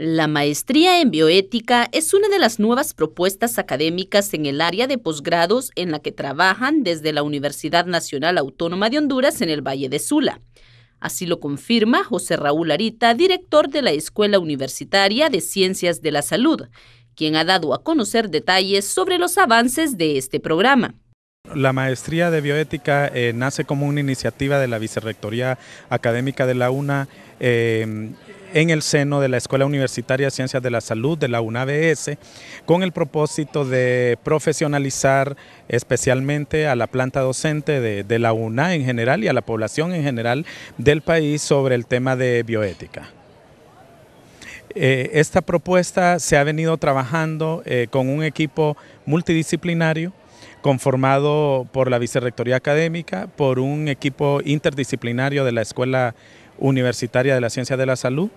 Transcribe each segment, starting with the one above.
La maestría en bioética es una de las nuevas propuestas académicas en el área de posgrados en la que trabajan desde la Universidad Nacional Autónoma de Honduras en el Valle de Sula. Así lo confirma José Raúl Arita, director de la Escuela Universitaria de Ciencias de la Salud, quien ha dado a conocer detalles sobre los avances de este programa. La maestría de bioética eh, nace como una iniciativa de la Vicerrectoría Académica de la UNA eh, en el seno de la Escuela Universitaria de Ciencias de la Salud de la UNABS con el propósito de profesionalizar especialmente a la planta docente de, la UNA en general y a la población en general del país sobre el tema de bioética. Eh, esta propuesta se ha venido trabajando con un equipo multidisciplinario conformado por la Vicerrectoría Académica, por un equipo interdisciplinario de la Escuela Universitaria de la Ciencia de la Salud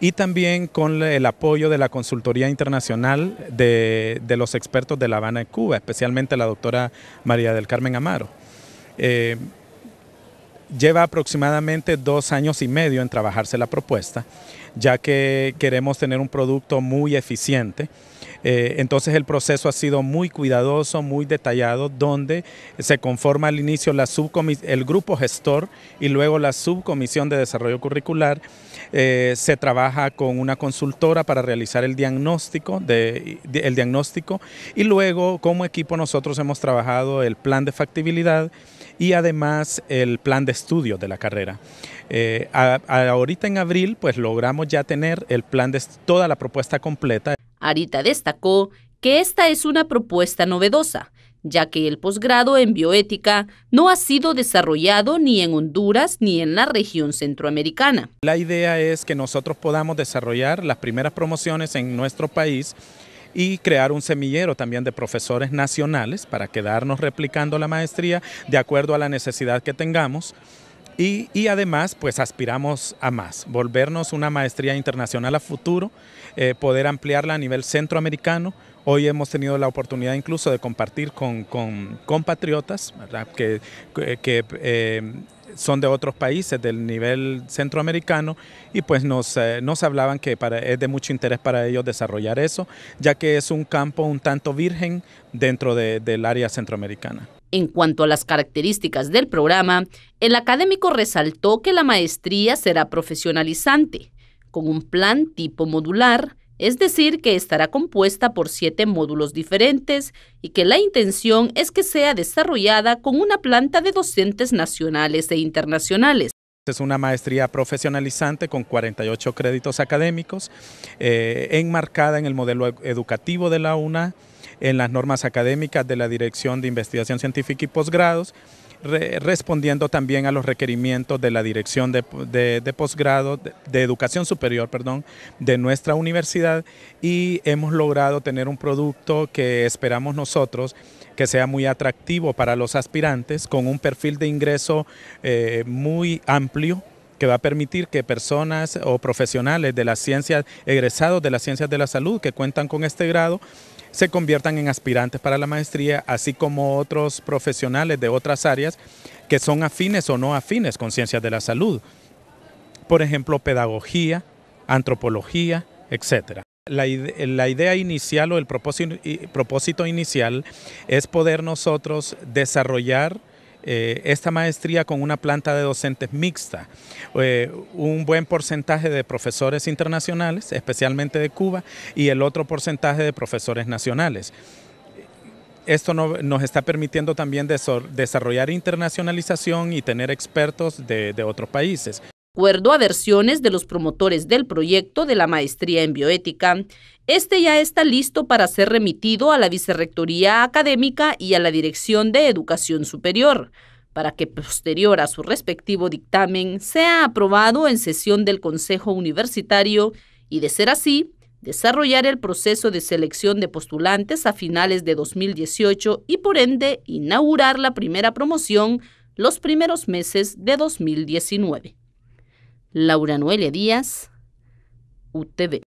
y también con el apoyo de la consultoría internacional de, los expertos de La Habana, en Cuba, especialmente la doctora María del Carmen Amaro. Eh, lleva aproximadamente dos años y medio en trabajarse la propuesta, ya que queremos tener un producto muy eficiente eh, entonces el proceso ha sido muy cuidadoso, muy detallado, donde se conforma al inicio la el grupo gestor y luego la subcomisión de desarrollo curricular. Eh, se trabaja con una consultora para realizar el diagnóstico, de, el diagnóstico y luego como equipo nosotros hemos trabajado el plan de factibilidad y además el plan de estudio de la carrera. Eh, ahorita en abril pues logramos ya tener el plan de toda la propuesta completa. Marita destacó que esta es una propuesta novedosa, ya que el posgrado en bioética no ha sido desarrollado ni en Honduras ni en la región centroamericana. La idea es que nosotros podamos desarrollar las primeras promociones en nuestro país y crear un semillero también de profesores nacionales para quedarnos replicando la maestría de acuerdo a la necesidad que tengamos y, además, pues aspiramos a más, volvernos una maestría internacional a futuro, eh, poder ampliarla a nivel centroamericano. Hoy hemos tenido la oportunidad incluso de compartir con, compatriotas que, eh, son de otros países del nivel centroamericano y pues eh, nos, hablaban que para, es de mucho interés para ellos desarrollar eso, ya que es un campo un tanto virgen dentro del área centroamericana. En cuanto a las características del programa, el académico resaltó que la maestría será profesionalizante, con un plan tipo modular, es decir, que estará compuesta por siete módulos diferentes y que la intención es que sea desarrollada con una planta de docentes nacionales e internacionales. Es una maestría profesionalizante con 48 créditos académicos, eh, enmarcada en el modelo educativo de la UNA, en las normas académicas de la Dirección de Investigación Científica y Posgrados, respondiendo también a los requerimientos de la Dirección de, Posgrado, de, Educación Superior, perdón, de nuestra universidad y hemos logrado tener un producto que esperamos nosotros que sea muy atractivo para los aspirantes, con un perfil de ingreso eh, muy amplio que va a permitir que personas o profesionales de las ciencias, egresados de las ciencias de la salud que cuentan con este grado, se conviertan en aspirantes para la maestría, así como otros profesionales de otras áreas que son afines o no afines con ciencias de la salud. Por ejemplo, pedagogía, antropología, etcétera. La, idea inicial o el propósito, inicial es poder nosotros desarrollar eh, esta maestría con una planta de docentes mixta, eh, un buen porcentaje de profesores internacionales, especialmente de Cuba, y el otro porcentaje de profesores nacionales esto nos está permitiendo también desarrollar internacionalización y tener expertos de otros países acuerdo a versiones de los promotores del proyecto de la maestría en bioética, este ya está listo para ser remitido a la Vicerrectoría Académica y a la Dirección de Educación Superior, para que posterior a su respectivo dictamen sea aprobado en sesión del Consejo Universitario y, de ser así, desarrollar el proceso de selección de postulantes a finales de 2018 y por ende inaugurar la primera promoción los primeros meses de 2019. Laura Noelia Díaz, UTV.